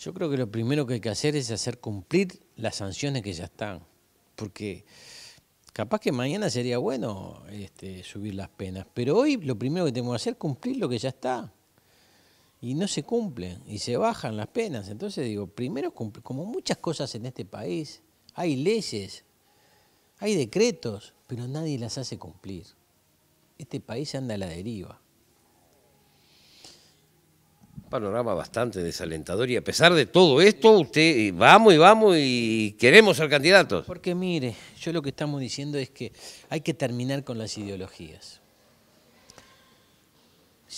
Yo creo que lo primero que hay que hacer es hacer cumplir las sanciones que ya están, porque capaz que mañana sería bueno este, subir las penas, pero hoy lo primero que tenemos que hacer es cumplir lo que ya está. Y no se cumplen, y se bajan las penas. Entonces digo, primero cumplir, como muchas cosas en este país, hay leyes, hay decretos, pero nadie las hace cumplir. Este país anda a la deriva panorama bastante desalentador y a pesar de todo esto, usted eh, vamos y vamos y queremos ser candidatos. Porque mire, yo lo que estamos diciendo es que hay que terminar con las ideologías.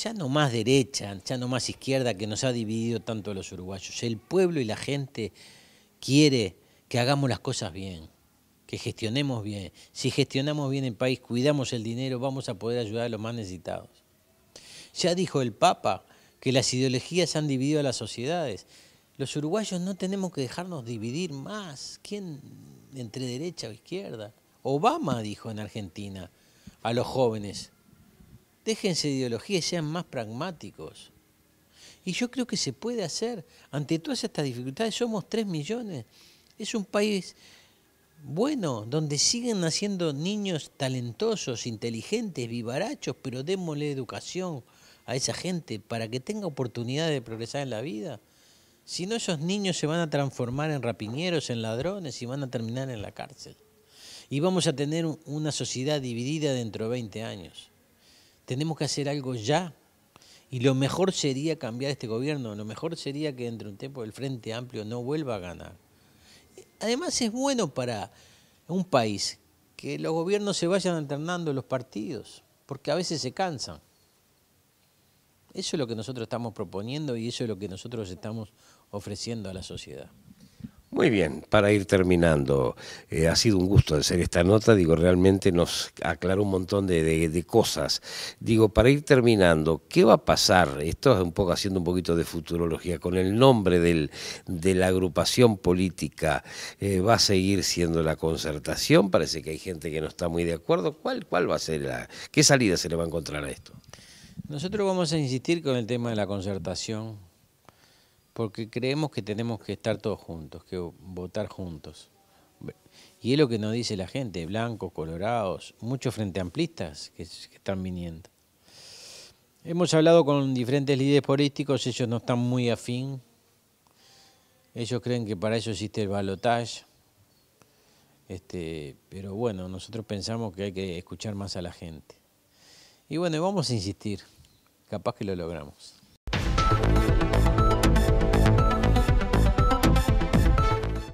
Ya no más derecha, ya no más izquierda que nos ha dividido tanto a los uruguayos. El pueblo y la gente quiere que hagamos las cosas bien, que gestionemos bien. Si gestionamos bien el país, cuidamos el dinero, vamos a poder ayudar a los más necesitados. Ya dijo el Papa que las ideologías han dividido a las sociedades. Los uruguayos no tenemos que dejarnos dividir más. ¿Quién entre derecha o izquierda? Obama dijo en Argentina a los jóvenes, déjense de ideología y sean más pragmáticos. Y yo creo que se puede hacer. Ante todas estas dificultades, somos 3 millones. Es un país bueno, donde siguen naciendo niños talentosos, inteligentes, vivarachos, pero démosle educación, a esa gente para que tenga oportunidad de progresar en la vida? Si no, esos niños se van a transformar en rapiñeros, en ladrones y van a terminar en la cárcel. Y vamos a tener una sociedad dividida dentro de 20 años. Tenemos que hacer algo ya. Y lo mejor sería cambiar este gobierno. Lo mejor sería que dentro de un tiempo el Frente Amplio no vuelva a ganar. Además es bueno para un país que los gobiernos se vayan alternando los partidos, porque a veces se cansan. Eso es lo que nosotros estamos proponiendo y eso es lo que nosotros estamos ofreciendo a la sociedad. Muy bien, para ir terminando, eh, ha sido un gusto hacer esta nota, digo, realmente nos aclaró un montón de, cosas. Digo, para ir terminando, ¿qué va a pasar? Esto es un poco haciendo un poquito de futurología, con el nombre de la agrupación política, eh, ¿va a seguir siendo la concertación? Parece que hay gente que no está muy de acuerdo. ¿Cuál, cuál va a ser la, qué salida se le va a encontrar a esto? Nosotros vamos a insistir con el tema de la concertación, porque creemos que tenemos que estar todos juntos, que votar juntos. Y es lo que nos dice la gente, blancos, colorados, muchos frenteamplistas que, están viniendo. Hemos hablado con diferentes líderes políticos, ellos no están muy afín. Ellos creen que para eso existe el balotaje. Este, pero bueno, nosotros pensamos que hay que escuchar más a la gente. Y bueno, vamos a insistir, capaz que lo logramos.